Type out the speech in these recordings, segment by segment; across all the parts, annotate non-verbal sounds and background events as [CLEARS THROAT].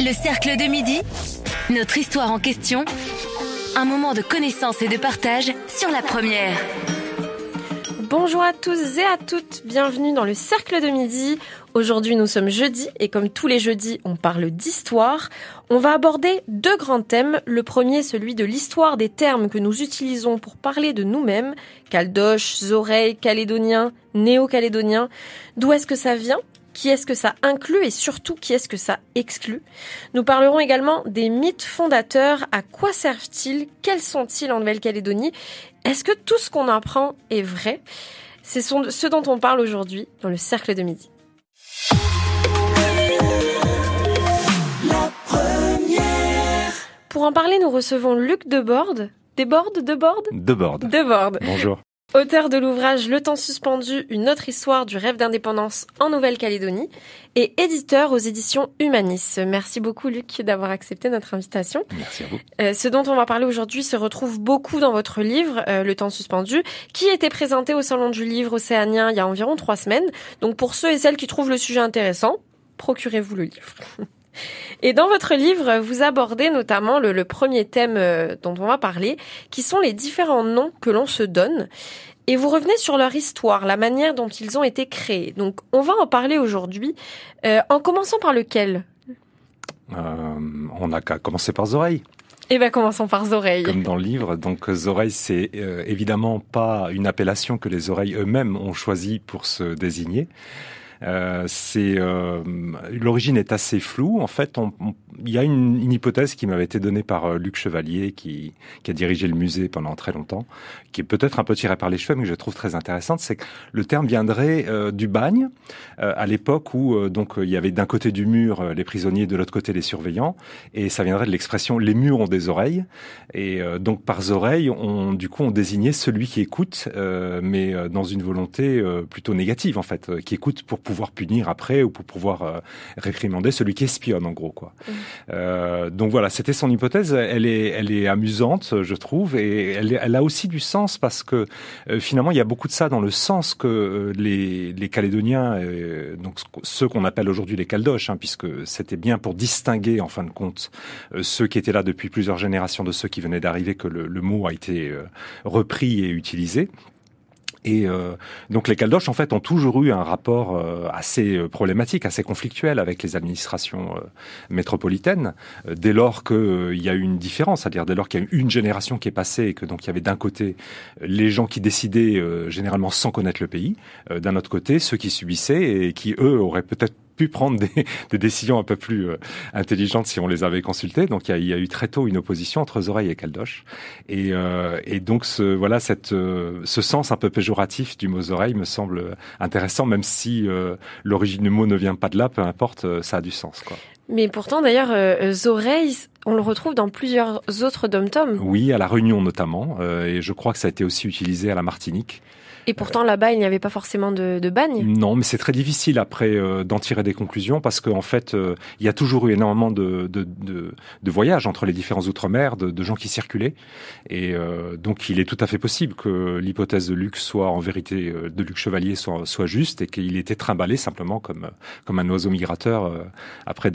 Le cercle de midi, notre histoire en question, un moment de connaissance et de partage sur la première. Bonjour à tous et à toutes, bienvenue dans le cercle de midi. Aujourd'hui nous sommes jeudi et comme tous les jeudis on parle d'histoire. On va aborder deux grands thèmes. Le premier celui de l'histoire des termes que nous utilisons pour parler de nous-mêmes. Caldoche, oreilles, Calédonien, Néo-Calédonien. D'où est-ce que ça vient qui est-ce que ça inclut et surtout qui est-ce que ça exclut. Nous parlerons également des mythes fondateurs, à quoi servent-ils, quels sont-ils en Nouvelle-Calédonie, est-ce que tout ce qu'on apprend est vrai C'est ce dont on parle aujourd'hui dans le Cercle de Midi. Pour en parler, nous recevons Luc Debord, Debord Debord. Debord. Deborde. Bonjour. Auteur de l'ouvrage Le temps suspendu, une autre histoire du rêve d'indépendance en Nouvelle-Calédonie et éditeur aux éditions Humanis. Merci beaucoup Luc d'avoir accepté notre invitation. Merci à vous. Euh, ce dont on va parler aujourd'hui se retrouve beaucoup dans votre livre euh, Le temps suspendu qui était présenté au Salon du livre océanien il y a environ trois semaines. Donc pour ceux et celles qui trouvent le sujet intéressant, procurez-vous le livre. [LAUGHS] Et dans votre livre, vous abordez notamment le, premier thème euh, dont on va parler, qui sont les différents noms que l'on se donne. Et vous revenez sur leur histoire, la manière dont ils ont été créés. Donc on va en parler aujourd'hui, euh, en commençant par lequel euh, On a qu'à commencer par oreilles Eh bien, commençons par oreilles Comme dans le livre, donc oreilles c'est évidemment pas une appellation que les oreilles eux-mêmes ont choisie pour se désigner. Euh, euh, l'origine est assez floue. En fait, il y a une, hypothèse qui m'avait été donnée par euh, Luc Chevalier, qui, qui, a dirigé le musée pendant très longtemps, qui est peut-être un peu tirée par les cheveux, mais que je trouve très intéressante, c'est que le terme viendrait du bagne, à l'époque où donc il y avait d'un côté du mur les prisonniers, de l'autre côté les surveillants, et ça viendrait de l'expression les murs ont des oreilles, et donc par oreilles, on, du coup, on désignait celui qui écoute, mais dans une volonté plutôt négative en fait, qui écoute pour pouvoir punir après ou pour pouvoir euh, réprimander celui qui espionne, en gros. Quoi. Euh, donc voilà, c'était son hypothèse. Elle est, elle est amusante, je trouve, et elle, elle a aussi du sens parce que euh, finalement, il y a beaucoup de ça dans le sens que les, les Calédoniens, donc ceux qu'on appelle aujourd'hui les Caldoches, hein, puisque c'était bien pour distinguer, en fin de compte, ceux qui étaient là depuis plusieurs générations de ceux qui venaient d'arriver que le, mot a été repris et utilisé. Et euh, donc les Caldoches, en fait, ont toujours eu un rapport euh, assez euh, problématique, assez conflictuel avec les administrations métropolitaines, dès lors qu'il y a eu une différence, c'est-à-dire dès lors qu'il y a eu une génération qui est passée et que donc il y avait d'un côté les gens qui décidaient généralement sans connaître le pays, d'un autre côté ceux qui subissaient et qui, eux, auraient peut-être pu prendre des, décisions un peu plus euh, intelligentes si on les avait consultées. Donc il y, y, a eu très tôt une opposition entre Zoreille et Caldoche. Euh, et, donc ce, voilà, cette, euh, ce sens un peu péjoratif du mot Zoreille me semble intéressant, même si l'origine du mot ne vient pas de là, peu importe, ça a du sens. Quoi. Mais pourtant, d'ailleurs, euh, on le retrouve dans plusieurs autres dom-toms. Oui, à La Réunion notamment, et je crois que ça a été aussi utilisé à la Martinique. Et pourtant, là-bas, il n'y avait pas forcément de, de bagne Non, mais c'est très difficile après euh, d'en tirer des conclusions parce qu'en en fait, euh, il y a toujours eu énormément de, de, de voyages entre les différents outre-mer, de, gens qui circulaient. Et euh, donc, il est tout à fait possible que l'hypothèse de Luc soit en vérité, de Luc Chevalier soit, soit juste et qu'il était trimballé simplement comme, comme un oiseau migrateur après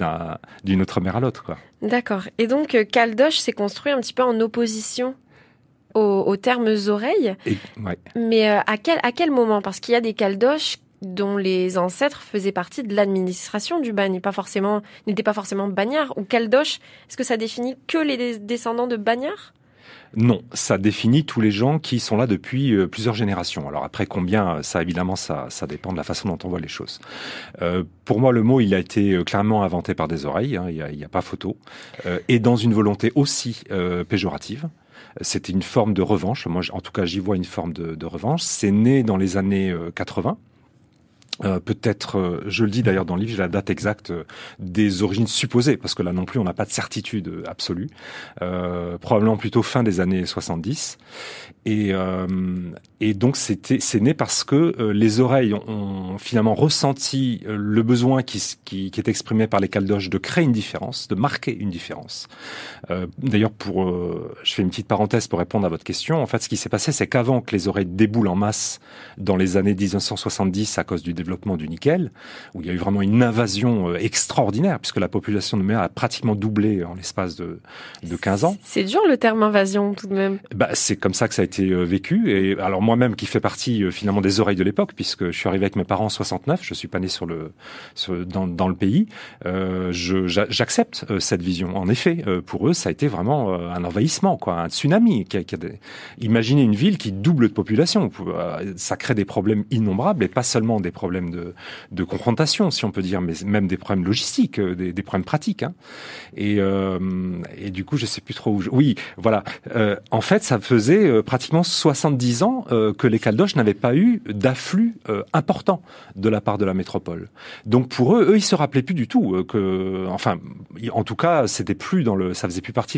d'une outre mer à l'autre. D'accord. Et donc, Caldoche s'est construit un petit peu en opposition aux, aux termes oreilles. Mais euh, à, quel, à quel moment Parce qu'il y a des caldoches dont les ancêtres faisaient partie de l'administration du bagne, pas forcément, n'étaient pas forcément bagnards ou caldoches. Est-ce que ça définit que les descendants de bagnards non, ça définit tous les gens qui sont là depuis euh, plusieurs générations. Alors après combien, euh, ça évidemment, ça, ça dépend de la façon dont on voit les choses. pour moi, le mot, il a été clairement inventé par des oreilles, hein. il n'y a, pas photo, et dans une volonté aussi péjorative. C'était une forme de revanche. Moi, en tout cas, j'y vois une forme de, revanche. C'est né dans les années 80. Euh, euh, peut-être, euh, je le dis d'ailleurs dans le livre, j'ai la date exacte des origines supposées, parce que là non plus on n'a pas de certitude absolue, probablement plutôt fin des années 70. Et, euh, et donc c'était, c'est né parce que euh, les oreilles ont, finalement ressenti euh, le besoin qui, qui, qui, est exprimé par les caldoches de créer une différence, de marquer une différence. Euh, d'ailleurs, pour, je fais une petite parenthèse pour répondre à votre question. En fait, ce qui s'est passé, c'est qu'avant que les oreilles déboulent en masse dans les années 1970 à cause du développement du nickel, où il y a eu vraiment une invasion extraordinaire, puisque la population de mer a pratiquement doublé en l'espace de, de 15 ans. C'est dur le terme invasion tout de même. Bah, c'est comme ça que ça a été été euh, vécu. Et alors moi-même, qui fait partie euh, finalement des oreilles de l'époque, puisque je suis arrivé avec mes parents en 69, je suis pas né sur le sur, dans, dans, le pays. Euh, j'accepte cette vision. En effet, pour eux, ça a été vraiment un envahissement, quoi, un tsunami. Qui a, Imaginez une ville qui double de population, ça crée des problèmes innombrables et pas seulement des problèmes de, de confrontation, si on peut dire, mais même des problèmes logistiques, des, des problèmes pratiques. Hein. Et, euh, et, du coup, je sais plus trop où. Oui, voilà. Euh, en fait, ça faisait pratiquement pratiquement 70 ans euh, que les Caldoches n'avaient pas eu d'afflux euh, important de la part de la métropole. Donc pour eux, eux ils se rappelaient plus du tout euh, que, enfin, en tout cas, c'était plus dans le, ça faisait plus partie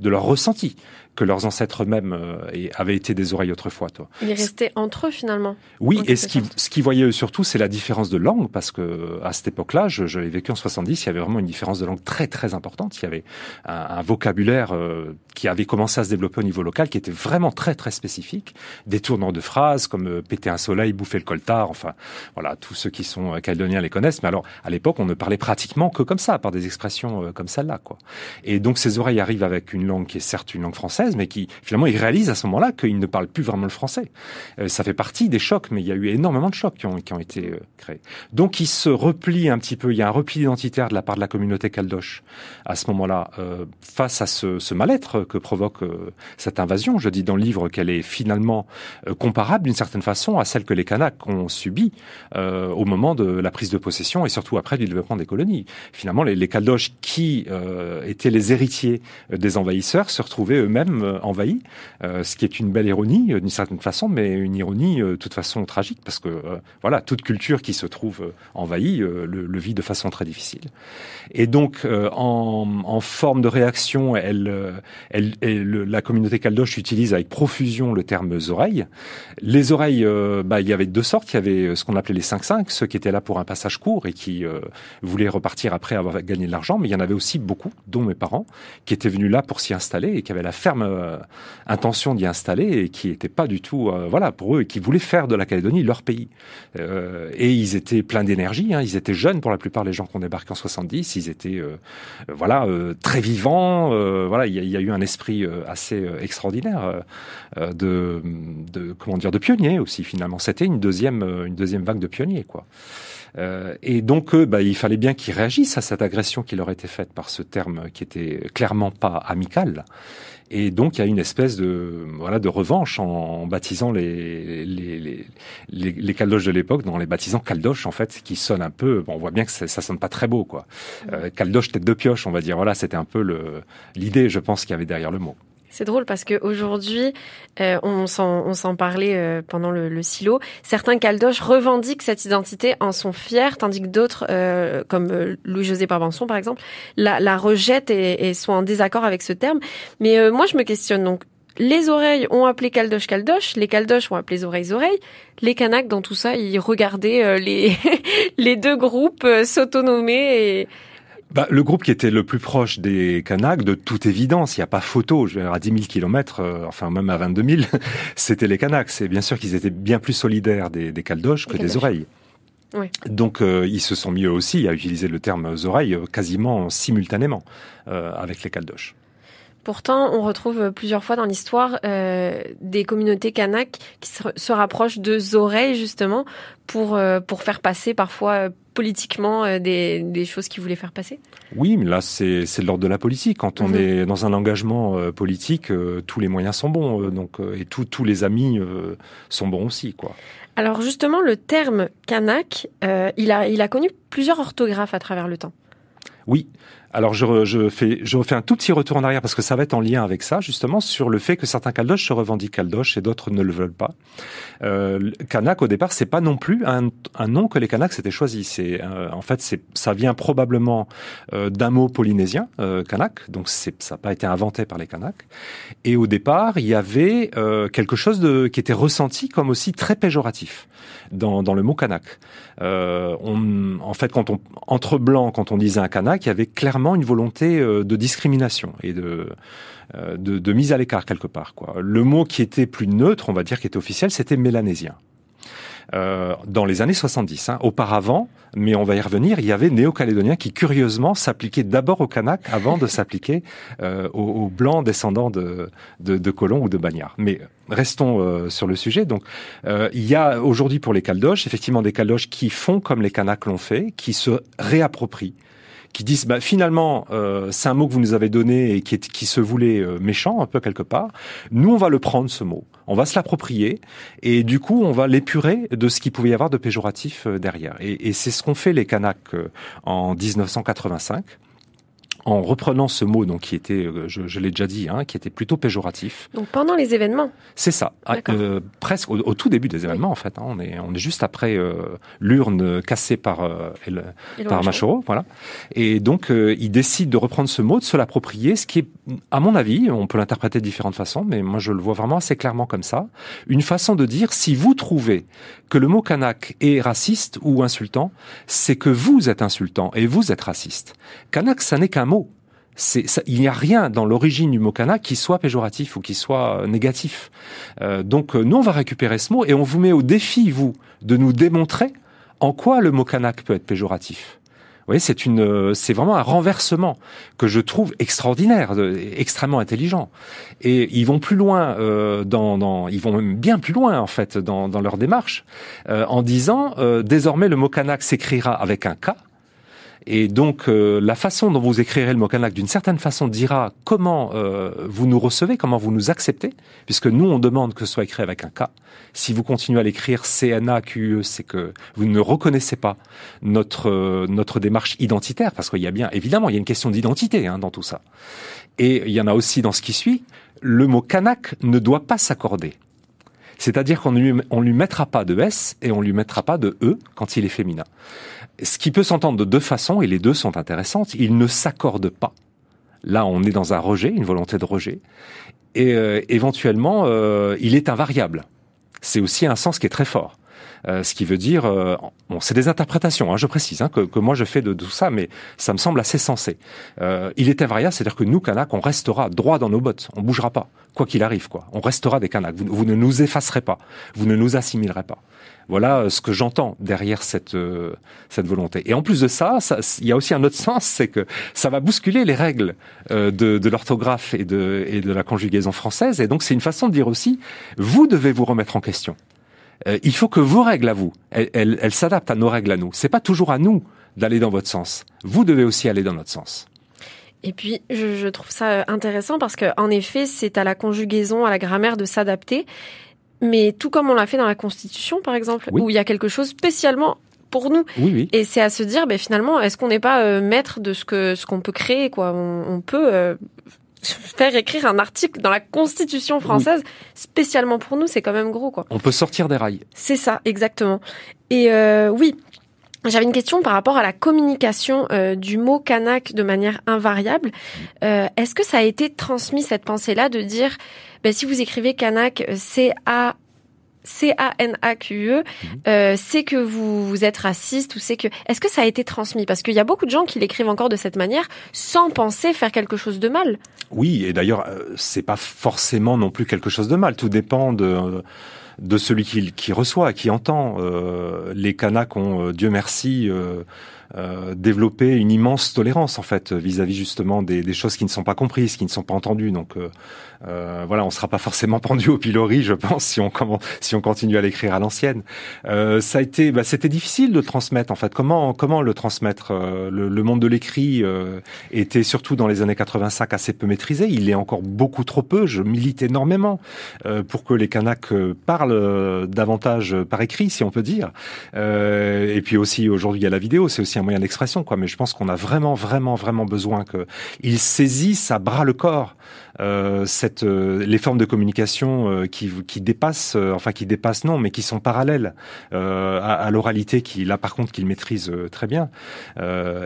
de leur ressenti que leurs ancêtres eux-mêmes euh, avaient été des oreilles autrefois. Toi. Ils restaient entre eux finalement. Oui, et ce qu'ils ce qui voyaient surtout, c'est la différence de langue, parce que euh, à cette époque-là, je, l'ai vécu en 70, il y avait vraiment une différence de langue très très importante. Il y avait un, un vocabulaire euh, qui avait commencé à se développer au niveau local, qui était vraiment très très spécifique, des tournants de phrases comme euh, péter un soleil, bouffer le coltard, enfin voilà, tous ceux qui sont caldoniens les connaissent. Mais alors à l'époque, on ne parlait pratiquement que comme ça, par des expressions comme celle-là, quoi. Et donc ces oreilles arrivent avec une langue qui est certes une langue française mais qui finalement il réalise à ce moment-là qu'il ne parlent plus vraiment le français. Euh, ça fait partie des chocs, mais il y a eu énormément de chocs qui ont, qui ont été euh, créés. Donc il se replie un petit peu, il y a un repli identitaire de la part de la communauté caldoche à ce moment-là, euh, face à ce, ce mal-être que provoque cette invasion. Je dis dans le livre qu'elle est finalement comparable d'une certaine façon à celle que les Kanaks ont subi au moment de la prise de possession et surtout après du développement des colonies. Finalement, les, les caldoches qui étaient les héritiers des envahisseurs se retrouvaient eux-mêmes euh, envahi, euh, ce qui est une belle ironie euh, d'une certaine façon, mais une ironie de toute façon tragique parce que voilà, toute culture qui se trouve envahie le, vit de façon très difficile. Et donc en, forme de réaction, elle, elle, la communauté caldoche utilise avec profusion le terme oreilles. Les oreilles, bah, il y avait deux sortes. Il y avait ce qu'on appelait les 5-5, ceux qui étaient là pour un passage court et qui voulaient repartir après avoir gagné de l'argent, mais il y en avait aussi beaucoup, dont mes parents, qui étaient venus là pour s'y installer et qui avaient la ferme euh, intention d'y installer et qui n'étaient pas du tout, euh, voilà, pour eux, et qui voulaient faire de la Calédonie leur pays. Euh, et ils étaient pleins d'énergie, hein. ils étaient jeunes pour la plupart des gens qu'on ont débarqué en 70, ils étaient, voilà, très vivants, voilà, il y, a eu un esprit assez extraordinaire de, comment dire, de pionniers aussi finalement. C'était une deuxième, une deuxième vague de pionniers, quoi. Euh, et donc, euh, bah, il fallait bien qu'ils réagissent à cette agression qui leur était faite par ce terme qui était clairement pas amical. Et donc, il y a une espèce de voilà de revanche en, baptisant les les, les, les, caldoches de l'époque, dans les baptisant caldoches en fait, qui sonne un peu. on voit bien que ça, ça sonne pas très beau, quoi. Euh, caldoche tête de pioche, on va dire. Voilà, c'était un peu l'idée, je pense, qu'il y avait derrière le mot. C'est drôle parce qu'aujourd'hui, euh, on s'en parlait euh, pendant le, silo, certains caldoches revendiquent cette identité, en sont fiers, tandis que d'autres, euh, comme euh, Louis-José Barbanson par exemple, la, la rejettent et, sont en désaccord avec ce terme. Mais moi, je me questionne donc, les oreilles ont appelé caldoche caldoche, les caldoches ont appelé oreilles oreilles, les canaques dans tout ça, ils regardaient les, [LAUGHS] les deux groupes s'autonomer et bah, le groupe qui était le plus proche des Kanaks, de toute évidence, il n'y a pas photo, je vais à 10 000 km, enfin même à 22 000, [LAUGHS] c'était les Kanaks. C'est bien sûr qu'ils étaient bien plus solidaires des, des caldoches que des oreilles. Donc euh, ils se sont mis eux aussi à utiliser le terme oreilles quasiment simultanément euh, avec les caldoches. Pourtant, on retrouve plusieurs fois dans l'histoire euh, des communautés Kanaks qui se, rapprochent de Oreilles justement pour pour faire passer parfois politiquement euh, des, choses qu'il voulaient faire passer Oui, mais là, c'est de l'ordre de la politique. Quand on mhm. est dans un engagement euh, politique, euh, tous les moyens sont bons. donc, et tous les amis sont bons aussi. quoi. Alors, justement, le terme Kanak, il a connu plusieurs orthographes à travers le temps. Oui, alors je, fais, je refais un tout petit retour en arrière parce que ça va être en lien avec ça justement sur le fait que certains caldoches se revendiquent caldoches et d'autres ne le veulent pas. Euh, Kanak au départ c'est pas non plus un, nom que les Kanaks s'étaient choisi. C'est euh, en fait c'est ça vient probablement euh, d'un mot polynésien euh, Kanak donc c'est ça n'a pas été inventé par les Kanaks. Et au départ il y avait quelque chose de, qui était ressenti comme aussi très péjoratif dans, le mot Kanak. on, en fait quand on entre blancs quand on disait un Kanak il y avait clairement une volonté euh, de discrimination et euh, de, mise à l'écart quelque part. Quoi. Le mot qui était plus neutre, on va dire, qui était officiel, c'était mélanésien. Euh, dans les années 70. Hein. Auparavant, mais on va y revenir, il y avait néo-calédoniens qui curieusement s'appliquaient d'abord aux Kanaks avant de s'appliquer aux, Blancs descendants de, colons ou de bagnards. Mais restons sur le sujet. Donc, il y a aujourd'hui pour les Caldoches, effectivement, des Caldoches qui font comme les Kanaks l'ont fait, qui se réapproprient qui disent bah, finalement euh, c'est un mot que vous nous avez donné et qui, est, qui se voulait euh, méchant un peu quelque part. Nous on va le prendre ce mot, on va se l'approprier et du coup on va l'épurer de ce qu'il pouvait y avoir de péjoratif euh, derrière. Et, et c'est ce qu'ont fait les Kanaks en 1985 en reprenant ce mot, donc qui était, euh, je, l'ai déjà dit, hein, qui était plutôt péjoratif. Donc pendant les événements. C'est ça, ah, euh, presque au, tout début des événements en fait. Hein. on est on est juste après euh, l'urne cassée par par Machoro, voilà. Et donc il décide de reprendre ce mot, de se l'approprier, ce qui est, à mon avis, on peut l'interpréter de différentes façons, mais moi je le vois vraiment assez clairement comme ça, une façon de dire si vous trouvez que le mot kanak est raciste ou insultant, c'est que vous êtes insultant et vous êtes raciste. Kanak, ça n'est qu'un il n'y a rien dans l'origine du mot qui soit péjoratif ou qui soit euh, négatif. Euh, donc euh, nous, on va récupérer ce mot et on vous met au défi, vous, de nous démontrer en quoi le mot kanak peut être péjoratif. Vous voyez, c'est vraiment un renversement que je trouve extraordinaire, extrêmement intelligent. Et ils vont plus loin ils vont même bien plus loin en fait dans, leur démarche, en disant désormais le mot kanak s'écrira avec un K et donc, euh, la façon dont vous écrirez le mot kanak, d'une certaine façon, dira comment euh, vous nous recevez, comment vous nous acceptez, puisque nous, on demande que ce soit écrit avec un K. Si vous continuez à l'écrire C-N-A-Q-E, c'est que vous ne reconnaissez pas notre, euh, notre démarche identitaire, parce qu'il y a bien, évidemment, il y a une question d'identité hein, dans tout ça. Et il y en a aussi dans ce qui suit, le mot Kanak ne doit pas s'accorder. C'est-à-dire qu'on ne lui, on lui mettra pas de S et on lui mettra pas de E quand il est féminin ce qui peut s'entendre de deux façons, et les deux sont intéressantes, il ne s'accordent pas. Là, on est dans un rejet, une volonté de rejet, et euh, éventuellement, euh, il est invariable. C'est aussi un sens qui est très fort. Euh, ce qui veut dire, bon, c'est des interprétations, hein, je précise, hein, que, moi je fais de, tout ça, mais ça me semble assez sensé. il est invariable, c'est-à-dire que nous, Kanak, on restera droit dans nos bottes, on bougera pas, quoi qu'il arrive, quoi. On restera des Kanaks, vous, ne nous effacerez pas, vous ne nous assimilerez pas. Voilà euh, ce que j'entends derrière cette, euh, cette volonté. Et en plus de ça, il y a aussi un autre sens, c'est que ça va bousculer les règles euh, de, l'orthographe et de, et de la conjugaison française. Et donc c'est une façon de dire aussi, vous devez vous remettre en question. il faut que vos règles à vous, elles, s'adaptent à nos règles à nous. C'est pas toujours à nous d'aller dans votre sens. Vous devez aussi aller dans notre sens. Et puis, je, je trouve ça intéressant parce que, en effet, c'est à la conjugaison, à la grammaire de s'adapter mais tout comme on l'a fait dans la Constitution, par exemple, où il y a quelque chose spécialement pour nous. Et c'est à se dire, ben, finalement, est-ce qu'on n'est pas euh, maître de ce que ce qu'on peut créer, quoi on, peut euh, [LAUGHS] faire écrire un article dans la Constitution française spécialement pour nous, c'est quand même gros, quoi. On peut sortir des rails. C'est ça, exactement. Et euh, oui, j'avais une question par rapport à la communication euh, du mot kanak de manière invariable. Mm. Euh, est-ce que ça a été transmis cette pensée-là de dire, ben, si vous écrivez kanak, euh, C A C-A-N-A-Q-E, mm. c'est que vous, vous êtes raciste ou c'est que... Est-ce que ça a été transmis Parce qu'il y a beaucoup de gens qui l'écrivent encore de cette manière sans penser faire quelque chose de mal. Oui, et d'ailleurs, c'est pas forcément non plus quelque chose de mal. Tout dépend de de celui qui, qui reçoit, qui entend. Euh, les Kanaks ont, euh, Dieu merci, euh, euh, développé une immense tolérance en fait vis-à-vis justement des, des, choses qui ne sont pas comprises, qui ne sont pas entendues. Donc euh, voilà, on sera pas forcément pendu au pilori, je pense, si on si on continue à l'écrire à l'ancienne. Euh, ça a été, bah, c'était difficile de transmettre en fait. Comment comment le transmettre euh, le, monde de l'écrit était surtout dans les années 85 assez peu maîtrisé. Il est encore beaucoup trop peu. Je milite énormément pour que les Kanaks parlent davantage par écrit, si on peut dire. et puis aussi aujourd'hui il y a la vidéo, c'est aussi un moyen d'expression, quoi. Mais je pense qu'on a vraiment, vraiment, vraiment besoin que il saisissent à bras le corps cette euh, les formes de communication euh, qui, qui dépassent, euh, enfin qui dépassent non, mais qui sont parallèles à, l'oralité qu'il a par contre, qu'il maîtrise très bien.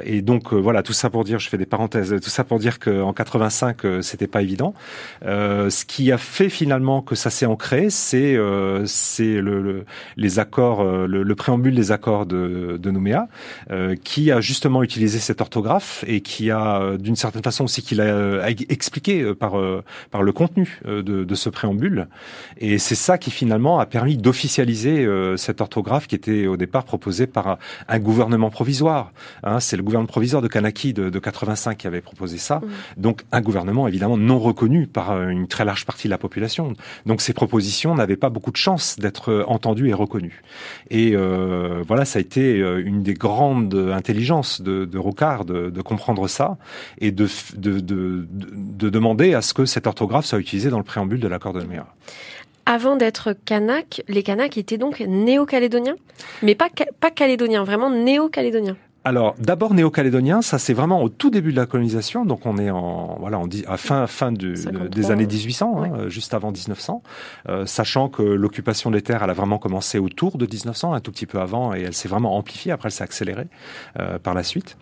et donc voilà, tout ça pour dire, je fais des parenthèses, tout ça pour dire qu'en 85, c'était pas évident. ce qui a fait finalement que ça s'est ancré, c'est c'est le, les accords, le, préambule des accords de, de Nouméa, qui a justement utilisé cette orthographe et qui a, d'une certaine façon aussi, qu'il a expliqué par par le contenu euh, de, ce préambule. Et c'est ça qui finalement a permis d'officialiser euh, cette orthographe qui était au départ proposée par un, gouvernement provisoire. Hein, c'est le gouvernement provisoire de Kanaki de, de 85 qui avait proposé ça. Donc un gouvernement évidemment non reconnu par euh, une très large partie de la population. Donc ces propositions n'avaient pas beaucoup de chance d'être entendues et reconnues. Et voilà, ça a été une des grandes intelligences de, de Rocard de, de comprendre ça et de, de, de, de demander à ce que cette orthographe soit utilisé dans le préambule de l'accord de Nouméa. Avant d'être Kanak, les Kanaks étaient donc néo-calédoniens, mais pas, pas calédoniens, vraiment néo-calédoniens. Alors, d'abord néo calédoniens ça c'est vraiment au tout début de la colonisation, donc on est en voilà, on dit à fin fin des années 1800, hein, juste avant 1900, euh, sachant que l'occupation des terres elle a vraiment commencé autour de 1900, un tout petit peu avant, et elle s'est vraiment amplifiée. Après, elle s'est accélérée euh, par la suite.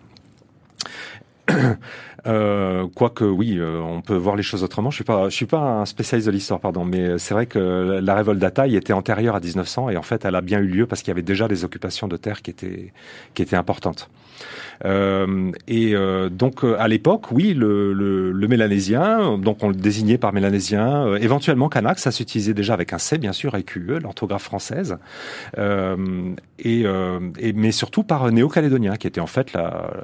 Euh, quoique, oui, euh, on peut voir les choses autrement. Je suis pas, je suis pas un spécialiste de l'histoire, pardon, mais c'est vrai que la révolte d'Ataï était antérieure à 1900 et en fait, elle a bien eu lieu parce qu'il y avait déjà des occupations de terres qui étaient, qui étaient importantes. Euh, et euh, donc, à l'époque, oui, le, le, mélanésien, donc on le désignait par mélanésien, éventuellement Kanak, ça s'utilisait déjà avec un C, bien sûr, et QE, l'orthographe française, et, mais surtout par néo-calédonien, qui était en fait l'appellation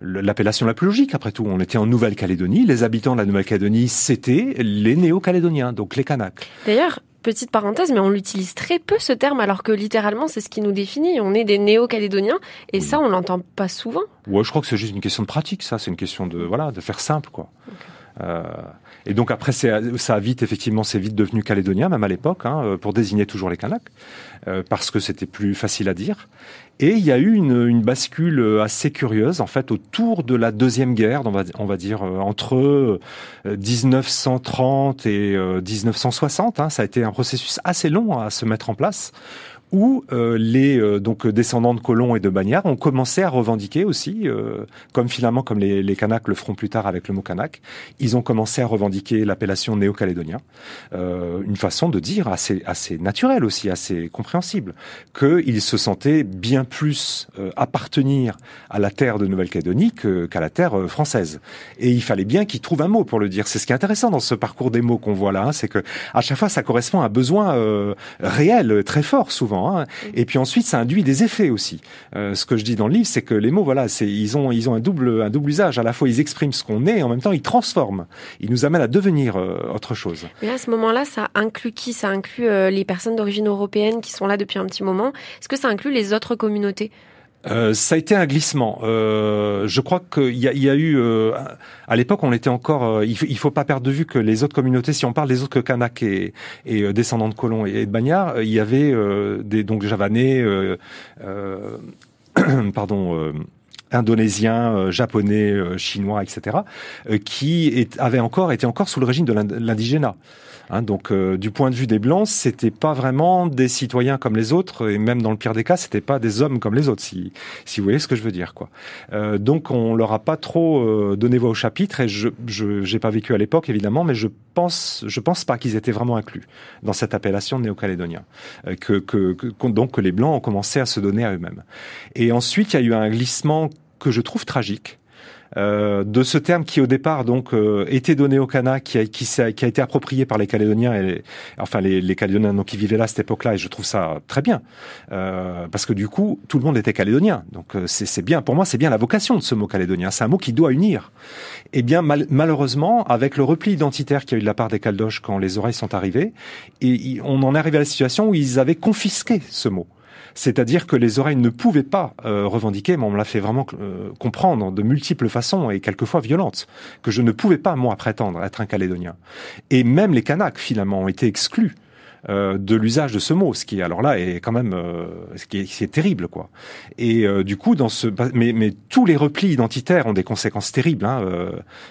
la, l'appellation la plus logique, après tout. On était en Nouvelle-Calédonie. Les habitants de la Nouvelle-Calédonie, c'était les néo-calédoniens, donc les Kanaks. D'ailleurs, petite parenthèse, mais on l'utilise très peu ce terme, alors que littéralement, c'est ce qui nous définit. On est des néo-calédoniens, et ça, on l'entend pas souvent. Ouais, je crois que c'est juste une question de pratique, ça. C'est une question de, voilà, de faire simple, quoi. Euh, et donc après, ça a vite, effectivement, c'est vite devenu calédonien, même à l'époque, hein, euh, pour désigner toujours les Kanaks, euh, parce que c'était plus facile à dire. Et il y a eu une, bascule assez curieuse, en fait, autour de la Deuxième Guerre, on va, on va dire, euh, entre 1930 et 1960. Hein, ça a été un processus assez long à se mettre en place, où euh, les euh, donc descendants de colons et de bagnards ont commencé à revendiquer aussi, euh, comme finalement comme les, les Kanaks le feront plus tard avec le mot Kanak, ils ont commencé à revendiquer l'appellation néo-calédonien, une façon de dire assez assez naturelle aussi, assez compréhensible, qu'ils se sentaient bien plus appartenir à la terre de Nouvelle-Calédonie qu'à la terre française. Et il fallait bien qu'ils trouvent un mot pour le dire. C'est ce qui est intéressant dans ce parcours des mots qu'on voit là, hein, c'est que à chaque fois ça correspond à un besoin réel, très fort souvent hein. Hein. Et puis ensuite, ça induit des effets aussi. Euh, ce que je dis dans le livre, c'est que les mots, voilà, ils ont un double usage. À la fois, ils expriment ce qu'on est, et en même temps, ils transforment. Ils nous amènent à devenir euh, autre chose. Mais à ce moment-là, ça inclut qui Ça inclut euh, les personnes d'origine européenne qui sont là depuis un petit moment. Est-ce que ça inclut les autres communautés euh, ça a été un glissement. Euh, je crois qu'il y, y, a eu, euh, à l'époque, on était encore. il, faut, faut pas perdre de vue que les autres communautés, si on parle des autres que Kanak et, descendants de colons et, de bagnards, il y avait des donc Javanais, [CLEARS THROAT] pardon indonésiens, euh, japonais, euh, chinois, etc., euh, qui est, avaient encore été encore sous le régime de l'indigénat. Hein, donc, du point de vue des blancs, c'était pas vraiment des citoyens comme les autres, et même dans le pire des cas, c'était pas des hommes comme les autres, si, si vous voyez ce que je veux dire, quoi. donc, on leur a pas trop donné voix au chapitre, et je, j'ai pas vécu à l'époque, évidemment, mais je pense, je pense pas qu'ils étaient vraiment inclus dans cette appellation néo-calédonien. Que, que, que, donc, que les blancs ont commencé à se donner à eux-mêmes. Et ensuite, il y a eu un glissement que je trouve tragique. Euh, de ce terme qui au départ donc euh, était donné au Cana, qui a, qui, été approprié par les Calédoniens, et enfin les, les Calédoniens qui vivaient là à cette époque-là, et je trouve ça très bien, euh, parce que du coup tout le monde était Calédonien, donc c'est bien pour moi c'est bien la vocation de ce mot Calédonien, c'est un mot qui doit unir. Et eh bien malheureusement avec le repli identitaire qu'il y a eu de la part des Caldoches quand les oreilles sont arrivées, et, on en est arrivé à la situation où ils avaient confisqué ce mot. C'est-à-dire que les oreilles ne pouvaient pas euh, revendiquer, mais on me l'a fait vraiment euh, comprendre de multiples façons et quelquefois violentes, que je ne pouvais pas, moi, prétendre être un Calédonien. Et même les Kanaks, finalement, ont été exclus euh, de l'usage de ce mot, ce qui alors là est quand même euh, qui est, terrible quoi. Et euh, du coup dans ce bah, mais, tous les replis identitaires ont des conséquences terribles. Hein,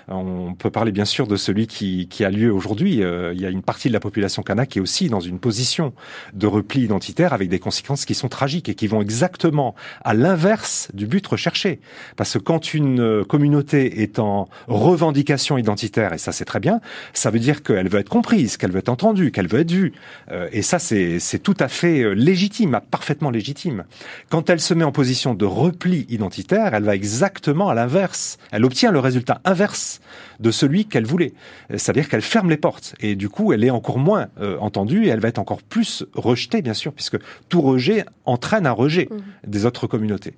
on peut parler bien sûr de celui qui, a lieu aujourd'hui. il y a une partie de la population kanak qui est aussi dans une position de repli identitaire avec des conséquences qui sont tragiques et qui vont exactement à l'inverse du but recherché. Parce que quand une communauté est en revendication identitaire et ça c'est très bien, ça veut dire qu'elle veut être comprise, qu'elle veut être entendue, qu'elle veut être vue. Euh, et ça, c'est tout à fait euh, légitime, parfaitement légitime. Quand elle se met en position de repli identitaire, elle va exactement à l'inverse. Elle obtient le résultat inverse de celui qu'elle voulait. Euh, c'est-à-dire qu'elle ferme les portes. Et du coup, elle est encore moins entendue et elle va être encore plus rejetée, bien sûr, puisque tout rejet entraîne un rejet mmh. des autres communautés.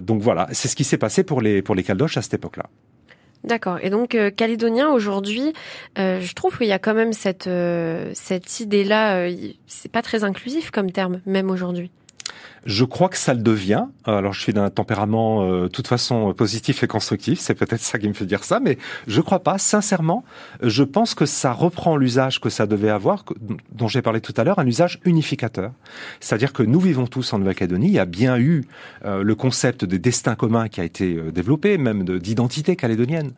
donc voilà, c'est ce qui s'est passé pour les, pour les Caldoches à cette époque-là. D'accord. Et donc, euh, Calédonien, aujourd'hui, euh, je trouve qu'il y a quand même cette, euh, cette idée-là, c'est pas très inclusif comme terme, même aujourd'hui. Je crois que ça le devient. Alors, je suis d'un tempérament, euh, de toute façon, euh, positif et constructif. C'est peut-être ça qui me fait dire ça, mais je crois pas. Sincèrement, je pense que ça reprend l'usage que ça devait avoir, dont j'ai parlé tout à l'heure, un usage unificateur. C'est-à-dire que nous vivons tous en Nouvelle-Calédonie. Il y a bien eu euh, le concept des destins communs qui a été développé, même d'identité calédonienne.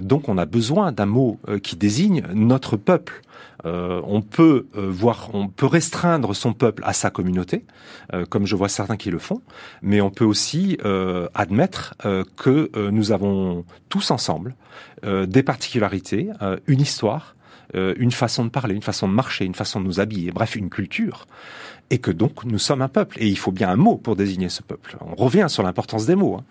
donc, on a besoin d'un mot qui désigne notre peuple. Euh, on peut euh, voir, on peut restreindre son peuple à sa communauté, euh, comme je vois certains qui le font, mais on peut aussi admettre que nous avons tous ensemble des particularités, une histoire, une façon de parler, une façon de marcher, une façon de nous habiller, bref, une culture, et que donc nous sommes un peuple. Et il faut bien un mot pour désigner ce peuple. On revient sur l'importance des mots, hein.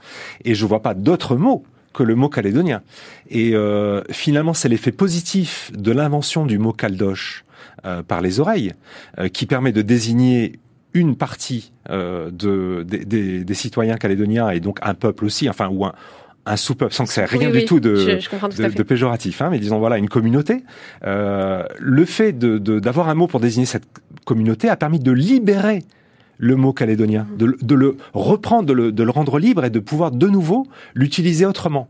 et je vois pas d'autres mots que le mot calédonien. Et euh, finalement, c'est l'effet positif de l'invention du mot caldoche euh, par les oreilles euh, qui permet de désigner une partie de, des, des, des citoyens calédoniens et donc un peuple aussi, enfin ou un un sous-peuple, sans que ça rien du tout, de, de, péjoratif, hein, mais disons voilà une communauté. Euh, le fait d'avoir de, un mot pour désigner cette communauté a permis de libérer le mot calédonien, mm. de, le reprendre, de le, rendre libre et de pouvoir de nouveau l'utiliser autrement.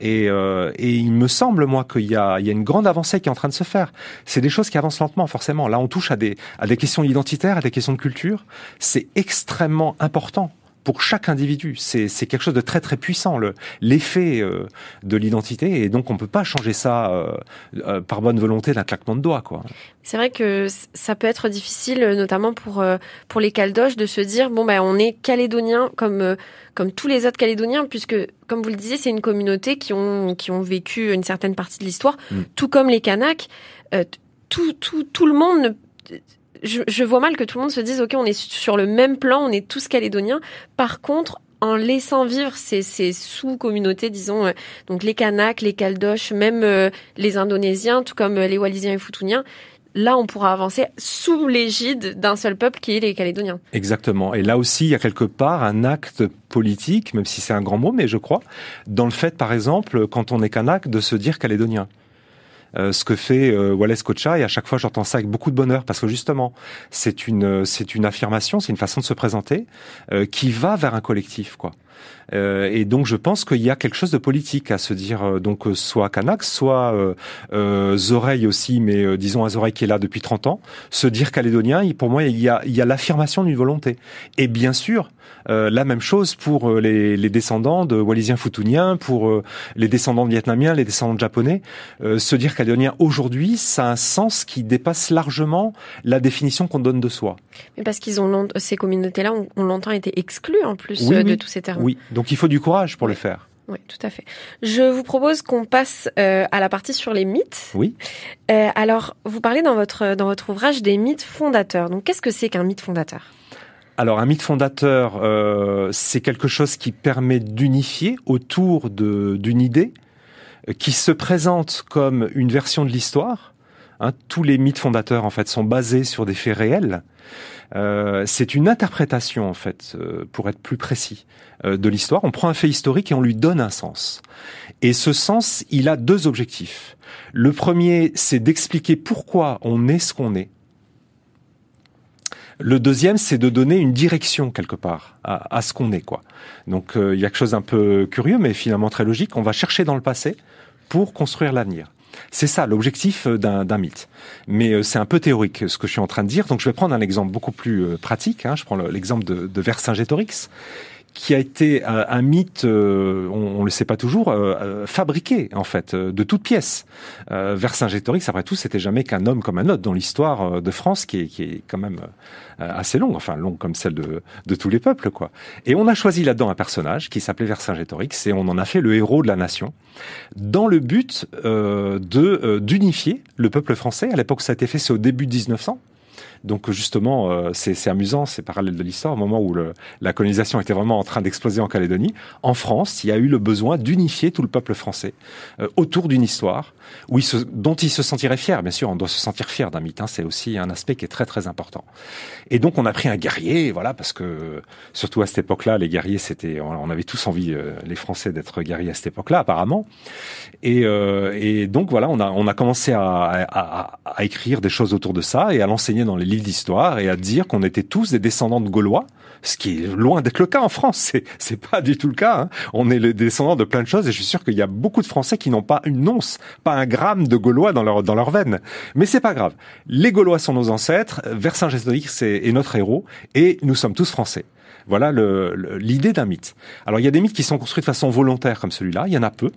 Et, euh, il me semble, moi, qu'il y, y a, une grande avancée qui est en train de se faire. C'est des choses qui avancent lentement, forcément. Là, on touche à des, à des questions identitaires, à des questions de culture. C'est extrêmement important pour chaque individu. C'est quelque chose de très très puissant, l'effet le, l'effet euh, de l'identité. Et donc on ne peut pas changer ça euh, euh, par bonne volonté d'un claquement de doigts. quoi. C'est vrai que ça peut être difficile, notamment pour, pour les Caldoches, de se dire, bon, ben, on est calédonien comme, comme tous les autres Calédoniens, puisque, comme vous le disiez, c'est une communauté qui ont, qui ont vécu une certaine partie de l'histoire, mm. tout comme les Kanaks. tout, tout, tout le monde ne je, vois mal que tout le monde se dise, OK, on est sur le même plan, on est tous calédoniens. Par contre, en laissant vivre ces, sous-communautés, disons, euh, donc les Kanaks, les Caldoches, même euh, les Indonésiens, tout comme euh, les Wallisiens et Futuniens, là, on pourra avancer sous l'égide d'un seul peuple qui est les Calédoniens. Exactement. Et là aussi, il y a quelque part un acte politique, même si c'est un grand mot, mais je crois, dans le fait, par exemple, quand on est Kanak, de se dire Calédonien. Euh, ce que fait euh, Wallace Kocha et à chaque fois j'entends ça avec beaucoup de bonheur parce que justement c'est une euh, c'est une affirmation, c'est une façon de se présenter qui va vers un collectif quoi. et donc je pense qu'il y a quelque chose de politique à se dire donc soit Kanak, soit euh, Zoreille aussi, mais disons à Zoreille qui est là depuis 30 ans, se dire calédonien, pour moi il y a il y a l'affirmation d'une volonté. Et bien sûr euh, la même chose pour euh, les, descendants de Wallisiens Futuniens, pour euh, les descendants de Vietnamiens, les descendants Japonais. se dire calédonien aujourd'hui, ça a un sens qui dépasse largement la définition qu'on donne de soi. Mais parce qu'ils ont ces communautés-là ont, longtemps été exclues en plus de tous ces termes. Oui, donc il faut du courage pour le faire. Oui, tout à fait. Je vous propose qu'on passe à la partie sur les mythes. Oui. alors, vous parlez dans votre dans votre ouvrage des mythes fondateurs. Donc, qu'est-ce que c'est qu'un mythe fondateur alors un mythe fondateur, euh, c'est quelque chose qui permet d'unifier autour d'une idée euh, qui se présente comme une version de l'histoire. Hein, tous les mythes fondateurs en fait sont basés sur des faits réels. Euh, c'est une interprétation en fait, pour être plus précis, de l'histoire. On prend un fait historique et on lui donne un sens. Et ce sens, il a deux objectifs. Le premier, c'est d'expliquer pourquoi on est ce qu'on est. Le deuxième, c'est de donner une direction quelque part à, ce qu'on est, quoi. Donc, euh, il y a quelque chose un peu curieux, mais finalement très logique. On va chercher dans le passé pour construire l'avenir. C'est ça l'objectif euh, d'un mythe. Mais euh, c'est un peu théorique ce que je suis en train de dire. Donc je vais prendre un exemple beaucoup plus pratique. Hein. Je prends l'exemple de, de Vercingétorix, qui a été un, mythe, euh, on, ne le sait pas toujours, euh, euh, fabriqué en fait de toutes pièces. Euh, Vercingétorix, après tout, c'était jamais qu'un homme comme un autre dans l'histoire de France, qui est, qui est quand même assez longue, enfin longue comme celle de, de, tous les peuples, quoi. Et on a choisi là-dedans un personnage qui s'appelait Vercingétorix et on en a fait le héros de la nation, dans le but de d'unifier le peuple français. À l'époque, ça a été fait, c'est au début 1900. Donc justement, euh, c'est amusant, c'est parallèle de l'histoire. Au moment où la colonisation était vraiment en train d'exploser en Calédonie, en France, il y a eu le besoin d'unifier tout le peuple français euh, autour d'une histoire où il dont il se sentirait fier. Bien sûr, on doit se sentir fier d'un mythe. Hein, c'est aussi un aspect qui est très très important. Et donc on a pris un guerrier, voilà, parce que surtout à cette époque-là, les guerriers, c'était, on avait tous envie, euh, les Français, d'être guerriers à cette époque-là, apparemment. Et, et, donc voilà, on a on a commencé à, à, à écrire des choses autour de ça et à l'enseigner dans les livre d'histoire et à dire qu'on était tous des descendants de Gaulois, ce qui est loin d'être le cas en France. C'est, pas du tout le cas. Hein. On est les descendants de plein de choses et je suis sûr qu'il y a beaucoup de Français qui n'ont pas une once, pas un gramme de Gaulois dans leur dans leur veine. Mais c'est pas grave. Les Gaulois sont nos ancêtres. Vercingétorix est, est notre héros et nous sommes tous Français. Voilà l'idée d'un mythe. Alors il y a des mythes qui sont construits de façon volontaire comme celui-là. Il y en a peu.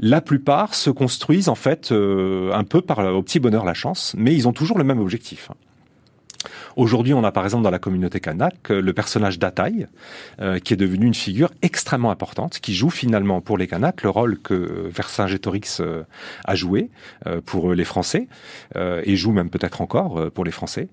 La plupart se construisent en fait euh, un peu par au petit bonheur la chance, mais ils ont toujours le même objectif. Hein. Aujourd'hui, on a par exemple dans la communauté kanak euh, le personnage d'Ataï, euh, qui est devenu une figure extrêmement importante, qui joue finalement pour les Kanaks le rôle que euh, Vercingétorix a joué pour les Français, et joue même peut-être encore pour les Français.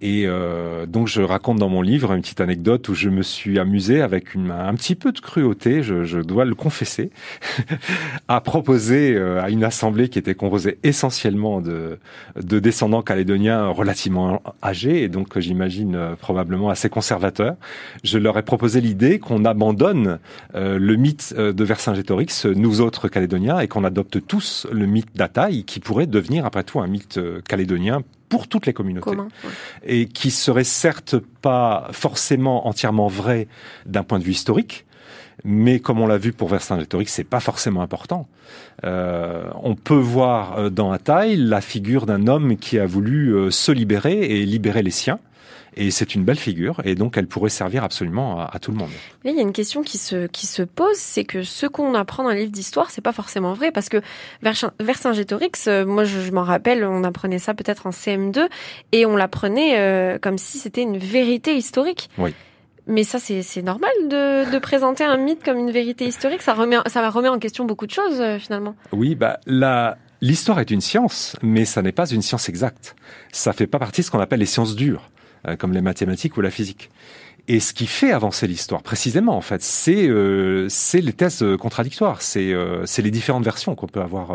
Et euh, donc je raconte dans mon livre une petite anecdote où je me suis amusé avec une, un petit peu de cruauté, je, dois le confesser, [LAUGHS] à proposer euh, à une assemblée qui était composée essentiellement de, descendants calédoniens relativement âgés et donc euh, j'imagine probablement assez conservateurs, je leur ai proposé l'idée qu'on abandonne le mythe de Vercingétorix, nous autres calédoniens, et qu'on adopte tous le mythe d'Ataï qui pourrait devenir après tout un mythe calédonien pour toutes les communautés. Et qui serait certes pas forcément entièrement vrai d'un point de vue historique, mais comme on l'a vu pour Vercingétorix, c'est pas forcément important. Euh, on peut voir euh, dans taille la figure d'un homme qui a voulu euh, se libérer et libérer les siens. Et c'est une belle figure, et donc elle pourrait servir absolument à, tout le monde. Mais il y a une question qui se, qui se pose, c'est que ce qu'on apprend dans les livres d'histoire, c'est pas forcément vrai, parce que Vercingétorix, euh, moi je, m'en rappelle, on apprenait ça peut-être en CM2, et on l'apprenait euh, comme si c'était une vérité historique. Oui. Mais ça, c'est normal de, de, présenter un mythe comme une vérité historique. Ça remet, en question beaucoup de choses, euh, finalement. Oui, bah, L'histoire est une science, mais ça n'est pas une science exacte. Ça fait pas partie de ce qu'on appelle les sciences dures. Euh, comme les mathématiques ou la physique. Et ce qui fait avancer l'histoire, précisément, en fait, c'est euh, c'est les thèses euh, contradictoires, c'est euh, c'est les différentes versions qu'on peut avoir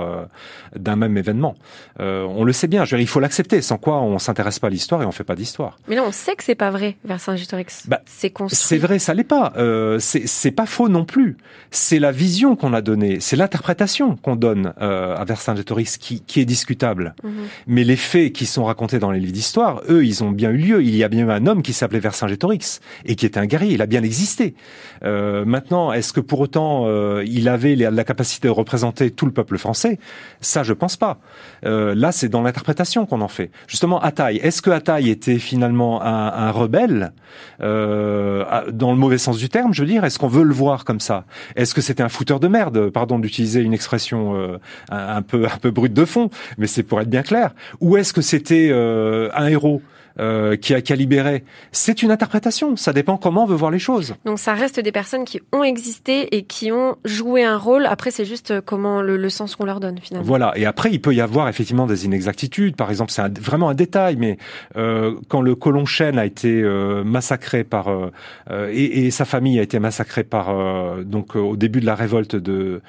d'un même événement. on le sait bien, je veux dire, il faut l'accepter, sans quoi on s'intéresse pas à l'histoire et on fait pas d'histoire. Mais non, on sait que c'est pas vrai, Vercingétorix. Bah, c'est C'est vrai, ça l'est pas. c'est c'est pas faux non plus. C'est la vision qu'on a donnée, c'est l'interprétation qu'on donne à Vercingétorix qui qui est discutable. Mhm. Mais les faits qui sont racontés dans les livres d'histoire, eux, ils ont bien eu lieu. Il y a bien eu un homme qui s'appelait Vercingétorix et qui était un guerrier. Il a bien existé. Euh, maintenant, est-ce que pour autant euh, il avait la capacité de représenter tout le peuple français Ça, je pense pas. Euh, là, c'est dans l'interprétation qu'on en fait. Justement, Attaï, Est-ce que Attaï était finalement un, rebelle dans le mauvais sens du terme Je veux dire, est-ce qu'on veut le voir comme ça Est-ce que c'était un fouteur de merde Pardon d'utiliser une expression un, un, peu un peu brute de fond, mais c'est pour être bien clair. Ou est-ce que c'était un héros euh, qui, a, qui libéré. C'est une interprétation, ça dépend comment on veut voir les choses. Donc ça reste des personnes qui ont existé et qui ont joué un rôle. Après, c'est juste euh, comment le, sens qu'on leur donne finalement. Voilà, et après, il peut y avoir effectivement des inexactitudes. Par exemple, c'est vraiment un détail, mais euh, quand le colon chêne a été euh, massacré par... Euh, et, et, sa famille a été massacrée par... donc au début de la révolte de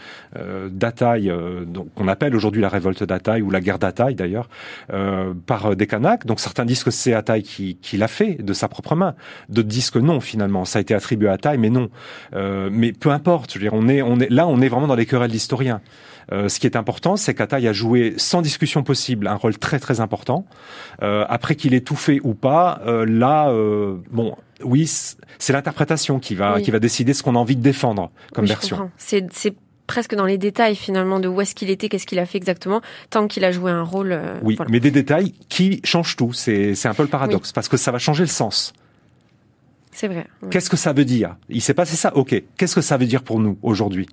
d'Ataï, donc qu'on appelle aujourd'hui la révolte d'Ataï ou la guerre d'Ataï d'ailleurs, par des Kanaks. Donc certains disent que c'est Ataï qui, l'a fait de sa propre main. D'autres disent que non, finalement, ça a été attribué à Ataï, mais non. Euh, mais peu importe, je veux dire, on est, on est, là, on est vraiment dans les querelles d'historiens. Euh, ce qui est important, c'est qu'Ataï a joué sans discussion possible un rôle très très important. Euh, après qu'il ait tout fait ou pas, euh, là, euh, bon, oui, c'est l'interprétation qui va qui va décider ce qu'on a envie de défendre comme version. C'est presque dans les détails finalement de où est-ce qu'il était, qu'est-ce qu'il a fait exactement, tant qu'il a joué un rôle. Euh, oui, mais des détails qui changent tout. C'est, un peu le paradoxe, parce que ça va changer le sens. C'est vrai. Qu'est-ce que ça veut dire Il s'est passé ça, ok. Qu'est-ce que ça veut dire pour nous aujourd'hui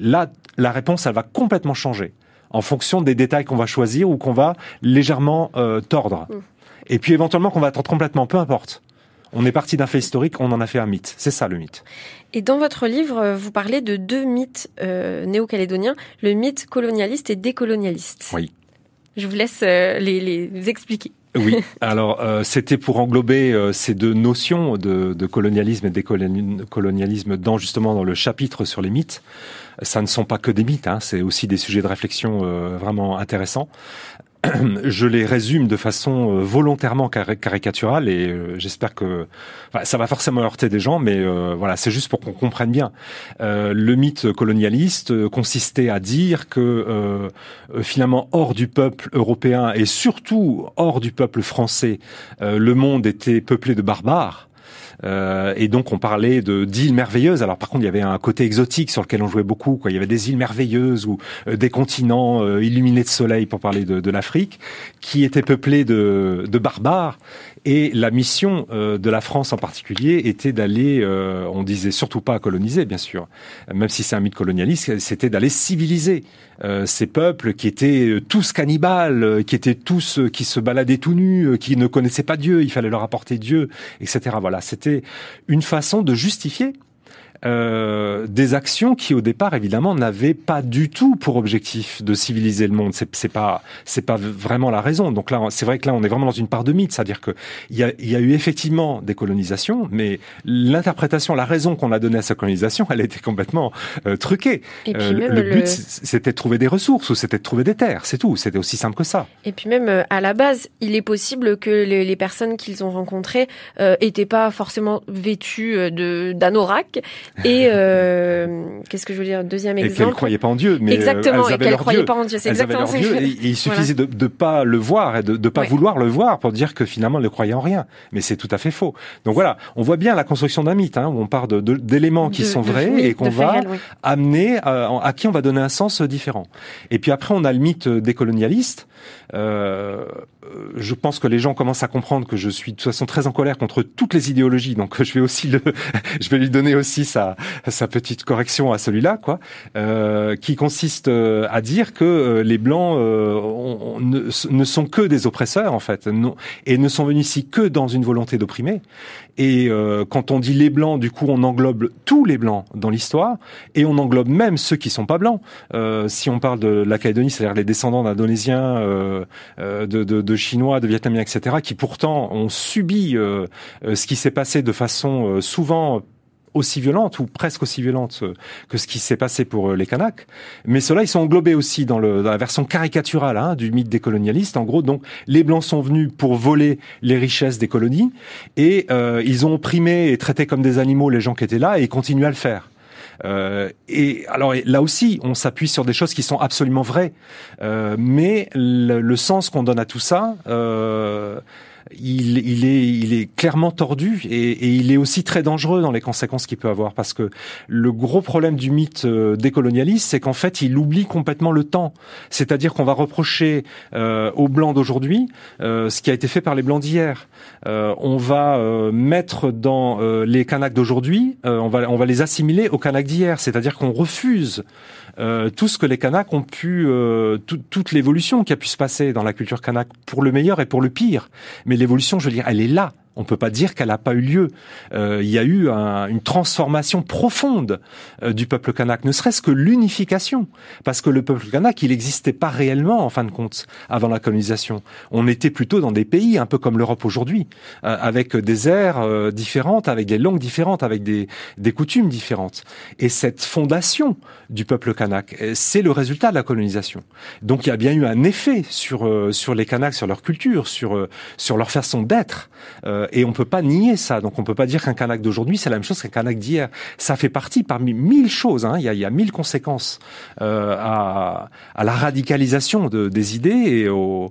là, la réponse, elle va complètement changer en fonction des détails qu'on va choisir ou qu'on va légèrement euh, tordre. Mm. Et puis éventuellement qu'on va tordre complètement, peu importe. On est parti d'un fait historique, on en a fait un mythe. C'est ça le mythe. Et dans votre livre, vous parlez de deux mythes euh, néo-calédoniens, le mythe colonialiste et décolonialiste. Oui. Je vous laisse euh, les, expliquer. Oui, [LAUGHS] alors euh, c'était pour englober ces deux notions de, colonialisme et décolonialisme dans justement dans le chapitre sur les mythes. Ça ne sont pas que des mythes, hein, c'est aussi des sujets de réflexion vraiment intéressants. [CLEARS THROAT] je les résume de façon euh, volontairement caricaturale et euh, j'espère que ça va forcément heurter des gens, mais euh, voilà, c'est juste pour qu'on comprenne bien. le mythe colonialiste consistait à dire que finalement hors du peuple européen et surtout hors du peuple français, le monde était peuplé de barbares. Euh, et donc on parlait de d'îles merveilleuses. Alors par contre, il y avait un côté exotique sur lequel on jouait beaucoup. Quoi. Il y avait des îles merveilleuses ou euh, des continents euh, illuminés de soleil pour parler de, l'Afrique, qui étaient peuplés de barbares et la mission euh, de la France en particulier était d'aller, euh, on disait surtout pas coloniser, bien sûr, même si c'est un mythe colonialiste, c'était d'aller civiliser euh, ces peuples qui étaient tous cannibales, qui étaient tous qui se baladaient tout nus, qui ne connaissaient pas Dieu, il fallait leur apporter Dieu, etc. Voilà, c'était une façon de justifier euh, des actions qui au départ évidemment n'avaient pas du tout pour objectif de civiliser le monde. C'est, c'est pas c'est pas vraiment la raison. Donc là, c'est vrai que là, on est vraiment dans une part de mythe, c'est-à-dire que il y a, y a eu effectivement des colonisations, mais l'interprétation, la raison qu'on a donnée à cette colonisation, elle a été complètement euh, truquée. Et puis euh, même le, but, c'était de trouver des ressources ou c'était de trouver des terres, c'est tout. C'était aussi simple que ça. Et puis même à la base, il est possible que les, les personnes qu'ils ont rencontrées n'étaient pas forcément vêtues de d'anorak et euh, qu'est-ce que je veux dire Deuxième exemple. Et qu'elle ne croyaient pas en Dieu, mais euh, exactement, et pas en Dieu. C'est exactement il suffisait de ne pas le voir et de ne pas vouloir le voir pour dire que finalement elle ne croyaient en rien. Mais c'est tout à fait faux. Donc voilà, on voit bien la construction d'un mythe, hein, où on part d'éléments qui sont vrais et qu'on va amener à, qui on va donner un sens différent. Et puis après, on a le mythe décolonialiste. Euh, euh, je pense que les gens commencent à comprendre que je suis de toute façon très en colère contre toutes les idéologies, donc je vais aussi [LAUGHS] je vais lui donner aussi sa, petite correction à celui-là, quoi, euh, qui consiste euh, à dire que les blancs ne, sont que des oppresseurs en fait, et ne sont venus ici que dans une volonté d'opprimer, et euh, quand on dit les blancs, du coup, on englobe tous les blancs dans l'histoire, et on englobe même ceux qui sont pas blancs. Euh, si on parle de la Calédonie, c'est-à-dire les descendants d'Indonésiens, euh, de, de, de, Chinois, de Vietnamiens, etc., qui pourtant ont subi ce qui s'est passé de façon souvent aussi violente ou presque aussi violente euh, que ce qui s'est passé pour euh, les Kanaks. Mais ceux-là, ils sont englobés aussi dans, le, dans la version caricaturale hein, du mythe des colonialistes. En gros, donc, les Blancs sont venus pour voler les richesses des colonies et euh, ils ont opprimé et traité comme des animaux les gens qui étaient là et continuent à le faire. Euh, et alors là aussi, on s'appuie sur des choses qui sont absolument vraies, euh, mais le, le sens qu'on donne à tout ça il, il, est, clairement tordu et, et, il est aussi très dangereux dans les conséquences qu'il peut avoir parce que le gros problème du mythe euh, décolonialiste, c'est qu'en fait, il oublie complètement le temps. C'est-à-dire qu'on va reprocher euh, aux blancs d'aujourd'hui euh, ce qui a été fait par les blancs d'hier. on va mettre dans les Kanaks d'aujourd'hui, on va, on va les assimiler aux Kanaks d'hier. C'est-à-dire qu'on refuse euh, tout ce que les Kanaks ont pu, euh, toute l'évolution qui a pu se passer dans la culture Kanak pour le meilleur et pour le pire. Mais l'évolution, je veux dire, elle est là on peut pas dire qu'elle n'a pas eu lieu. Euh, il y a eu une transformation profonde euh, du peuple kanak, ne serait-ce que l'unification. Parce que le peuple kanak, il n'existait pas réellement, en fin de compte, avant la colonisation. On était plutôt dans des pays, un peu comme l'Europe aujourd'hui, euh, avec des aires différentes, avec des langues différentes, avec des, des coutumes différentes. Et cette fondation du peuple kanak, c'est le résultat de la colonisation. Donc il y a bien eu un effet sur, sur les kanaks, sur leur culture, sur, sur leur façon d'être et on peut pas nier ça. Donc on peut pas dire qu'un canac d'aujourd'hui c'est la même chose qu'un canac d'hier. Ça fait partie parmi mille choses. Hein. Il, y a, mille conséquences euh, à, la radicalisation des idées et aux,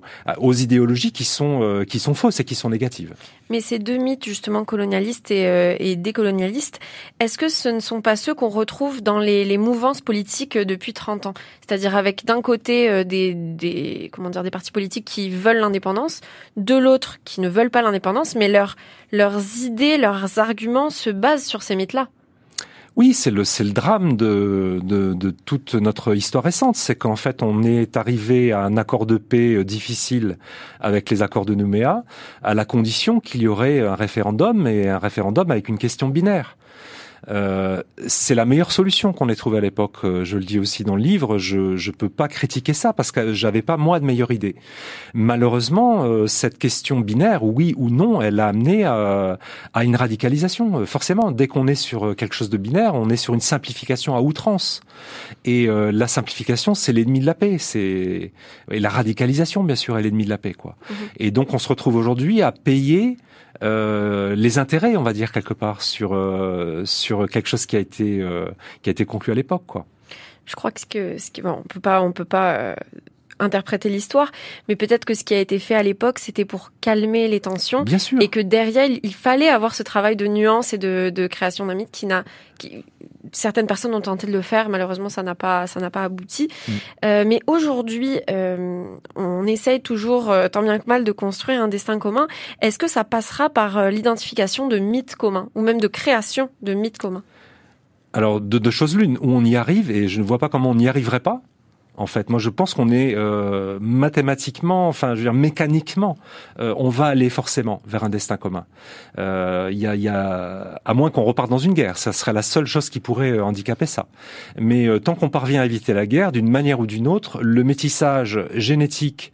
idéologies qui sont euh, qui sont fausses et qui sont négatives. Mais ces deux mythes justement colonialistes et, euh, et décolonialistes, est-ce que ce ne sont pas ceux qu'on retrouve dans les, mouvances politiques euh, depuis 30 ans C'est-à-dire avec d'un côté euh, des, des, comment dire, des partis politiques qui veulent l'indépendance, de l'autre qui ne veulent pas l'indépendance, mais leur, leurs idées, leurs arguments se basent sur ces mythes-là. Oui, c'est le, c'est le drame de, de, de toute notre histoire récente, c'est qu'en fait on est arrivé à un accord de paix euh, difficile avec les accords de Nouméa, à la condition qu'il y aurait un référendum et un référendum avec une question binaire. Euh, c'est la meilleure solution qu'on ait trouvée à l'époque. Euh, je le dis aussi dans le livre. Je ne peux pas critiquer ça parce que j'avais pas moi de meilleure idée. Malheureusement, euh, cette question binaire, oui ou non, elle a amené à, à une radicalisation. Forcément, dès qu'on est sur quelque chose de binaire, on est sur une simplification à outrance. Et euh, la simplification, c'est l'ennemi de la paix. C'est et la radicalisation, bien sûr, est l'ennemi de la paix, quoi. Mhm. Et donc, on se retrouve aujourd'hui à payer euh, les intérêts, on va dire quelque part, sur euh, sur quelque chose qui a été euh, qui a été conclu à l'époque, quoi. Je crois que ce que, ce qui, bon, on peut pas, on peut pas euh, interpréter l'histoire, mais peut-être que ce qui a été fait à l'époque, c'était pour calmer les tensions. Et que derrière, il fallait avoir ce travail de nuance et de, création d'un mythe qui n'a, qui, certaines personnes ont tenté de le faire, malheureusement, ça n'a pas, ça n'a pas abouti. Mm. Euh, mais aujourd'hui, euh, on essaye toujours, euh, tant bien que mal, de construire un destin commun. Est-ce que ça passera par l'identification de mythes communs ou même de création de mythes communs alors, deux, de choses l'une, où on y arrive, et je ne vois pas comment on n'y arriverait pas, en fait. Moi, je pense qu'on est euh, mathématiquement, enfin, je veux dire mécaniquement, euh, on va aller forcément vers un destin commun. Euh, il y, a, à moins qu'on reparte dans une guerre, ça serait la seule chose qui pourrait handicaper ça. Mais tant qu'on parvient à éviter la guerre, d'une manière ou d'une autre, le métissage génétique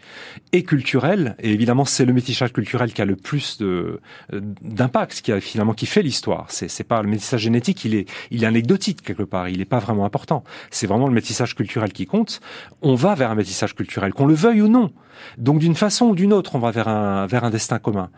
et culturel, et évidemment, c'est le métissage culturel qui a le plus de d'impact, qui a finalement qui fait l'histoire. C'est c'est pas le métissage génétique, il est il est anecdotique quelque part, il n'est pas vraiment important. C'est vraiment le métissage culturel qui compte on va vers un métissage culturel, qu'on le veuille ou non. Donc d'une façon ou d'une autre, on va vers un, vers un destin commun.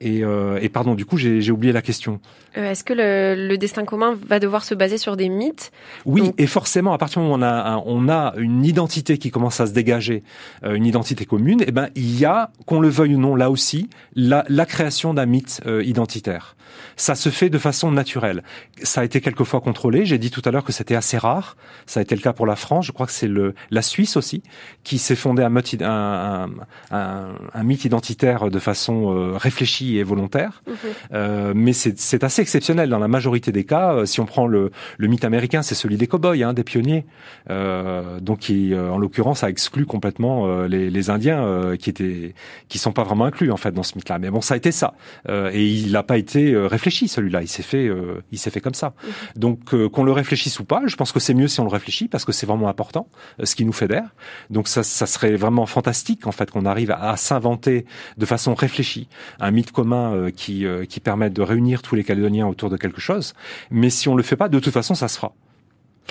Et, euh, pardon, du coup, j'ai oublié la question. Euh, est-ce que le, destin commun va devoir se baser sur des mythes Oui, et forcément, à partir du moment où on a, une identité qui commence à se dégager, euh, une identité commune, eh ben, il y a, qu'on le veuille ou non, là aussi, la, création d'un mythe identitaire. Ça se fait de façon naturelle. Ça a été quelquefois contrôlé. J'ai dit tout à l'heure que c'était assez rare. Ça a été le cas pour la France. Je crois que c'est la Suisse aussi qui s'est fondée à un un, un, mythe identitaire de façon euh, réfléchie et volontaire. Mhm. Euh, mais c'est assez exceptionnel dans la majorité des cas. Euh, si on prend le, le mythe américain, c'est celui des cow-boys, hein, des pionniers. donc, qui, en l'occurrence, a exclu complètement les, les, Indiens qui étaient, qui sont pas vraiment inclus en fait dans ce mythe-là. Mais bon, ça a été ça, et il n'a pas été réfléchi celui-là. Il s'est fait, il s'est fait comme ça. Mhm. Donc, qu'on le réfléchisse ou pas, je pense que c'est mieux si on le réfléchit parce que c'est vraiment important, ce qui nous fédère. Donc, ça, ça serait vraiment fantastique en fait qu'on arrive à, s'inventer de façon réfléchie un mythe commun euh, euh, qui, permette de réunir tous les Calédoniens autour de quelque chose. Mais si on le fait pas, de toute façon, ça se fera.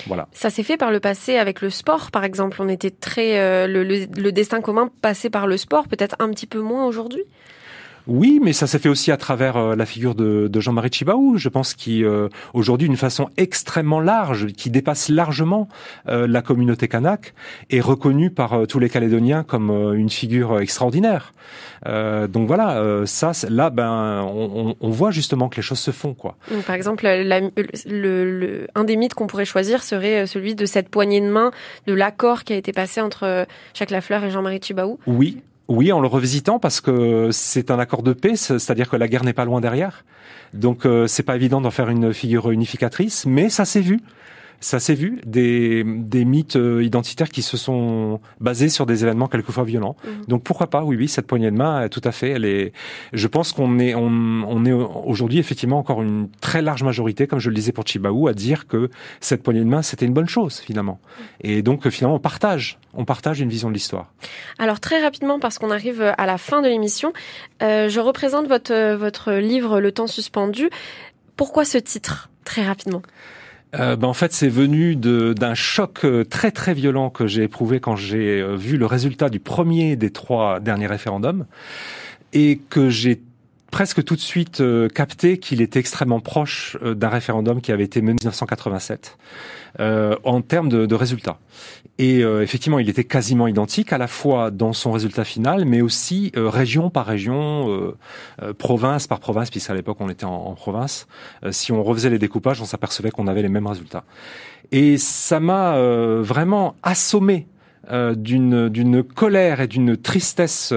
Voilà. Ça s'est fait par le passé avec le sport, par exemple. On était très euh, le, destin commun passé par le sport, peut-être un petit peu moins aujourd'hui. Oui, mais ça s'est fait aussi à travers euh, la figure de, Jean-Marie Chibaou, je pense, qu'aujourd'hui, euh, aujourd'hui d'une façon extrêmement large, qui dépasse largement euh, la communauté kanak, est reconnue par tous les Calédoniens comme une figure extraordinaire. donc voilà, ça, là, ben, on, voit justement que les choses se font, quoi. par exemple, le, un des mythes qu'on pourrait choisir serait celui de cette poignée de main, de l'accord qui a été passé entre Jacques Lafleur et Jean-Marie Chibaou. Oui, oui, en le revisitant parce que c'est un accord de paix, c'est-à-dire que la guerre n'est pas loin derrière. Donc euh, c'est pas évident d'en faire une figure unificatrice, mais ça s'est vu ça s'est vu, des, mythes euh, identitaires qui se sont basés sur des événements quelquefois violents. Mhm. Donc pourquoi pas, oui, oui, cette poignée de main, euh, tout à fait, elle est, je pense qu'on est, on, est aujourd'hui effectivement encore une très large majorité, comme je le disais pour Chibaou, à dire que cette poignée de main, c'était une bonne chose finalement. Mhm. Et donc euh, finalement, on partage, on partage une vision de l'histoire. Alors très rapidement, parce qu'on arrive à la fin de l'émission, je représente votre, votre livre Le temps suspendu. Pourquoi ce titre, très rapidement euh, ben, en fait, c'est venu d'un choc euh, très très violent que j'ai éprouvé quand j'ai euh, vu le résultat du premier des trois derniers référendums et que j'ai presque tout de suite euh, capté qu'il était extrêmement proche euh, d'un référendum qui avait été mené en 1987 euh, en termes de, résultats. Et euh, effectivement, il était quasiment identique à la fois dans son résultat final, mais aussi région par région, province par province, puisqu'à l'époque on était en, en province. si on refaisait les découpages, on s'apercevait qu'on avait les mêmes résultats. Et ça m'a vraiment assommé d'une colère et d'une tristesse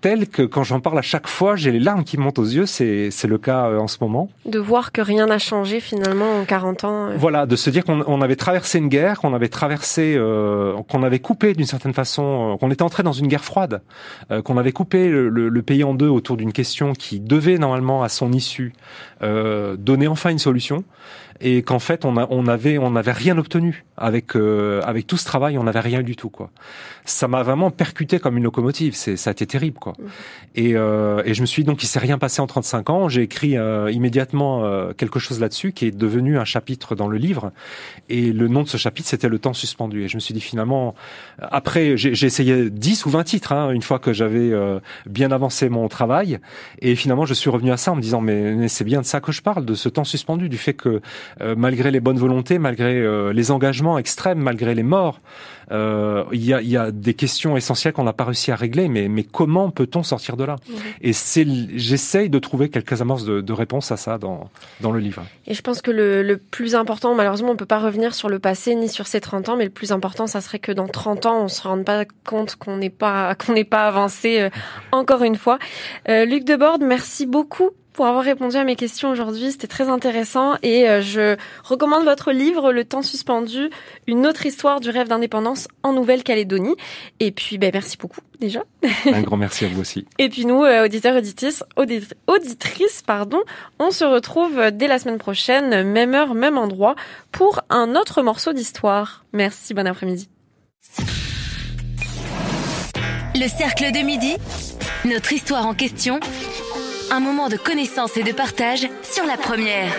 tel que quand j'en parle à chaque fois, j'ai les larmes qui montent aux yeux. C'est, le cas euh, en ce moment. De voir que rien n'a changé finalement en 40 ans. Euh. Voilà, de se dire qu'on avait traversé une guerre, qu'on avait traversé, euh, qu'on avait coupé d'une certaine façon, qu'on était entré dans une guerre froide, qu'on avait coupé le, pays en deux autour d'une question qui devait normalement à son issue donner enfin une solution et qu'en fait on on avait on n'avait rien obtenu avec euh, avec tout ce travail, on n'avait rien du tout quoi. Ça m'a vraiment percuté comme une locomotive, c'est ça a été terrible quoi. Mmh. Et, euh, et je me suis dit, donc il s'est rien passé en 35 ans, j'ai écrit euh, immédiatement quelque chose là-dessus qui est devenu un chapitre dans le livre et le nom de ce chapitre c'était le temps suspendu et je me suis dit finalement après j'ai essayé 10 ou 20 titres hein, une fois que j'avais bien avancé mon travail et finalement je suis revenu à ça en me disant mais c'est bien de ça que je parle de ce temps suspendu du fait que euh, malgré les bonnes volontés, malgré euh, les engagements extrêmes, malgré les morts. Euh, il y, a, des questions essentielles qu'on n'a pas réussi à régler, mais, comment peut-on sortir de là mhm. Et c'est, j'essaye de trouver quelques amorces de, de réponses à ça dans, le livre. Et je pense que le, plus important, malheureusement, on ne peut pas revenir sur le passé ni sur ces 30 ans, mais le plus important, ça serait que dans 30 ans, on se rende pas compte qu'on n'est pas [LAUGHS] qu'on n'est pas avancé. encore une fois, Luc Debord, merci beaucoup pour avoir répondu à mes questions aujourd'hui. C'était très intéressant et euh, je recommande votre livre Le temps suspendu, une autre histoire du rêve d'indépendance en Nouvelle-Calédonie. Et puis, ben, merci beaucoup déjà. Un grand merci à vous aussi. [LAUGHS] Et puis nous, euh, auditeurs, auditrices, auditrices, pardon, on se retrouve dès la semaine prochaine, même heure, même endroit, pour un autre morceau d'histoire. Merci, bon après-midi. Le cercle de midi, notre histoire en question un moment de connaissance et de partage sur la première.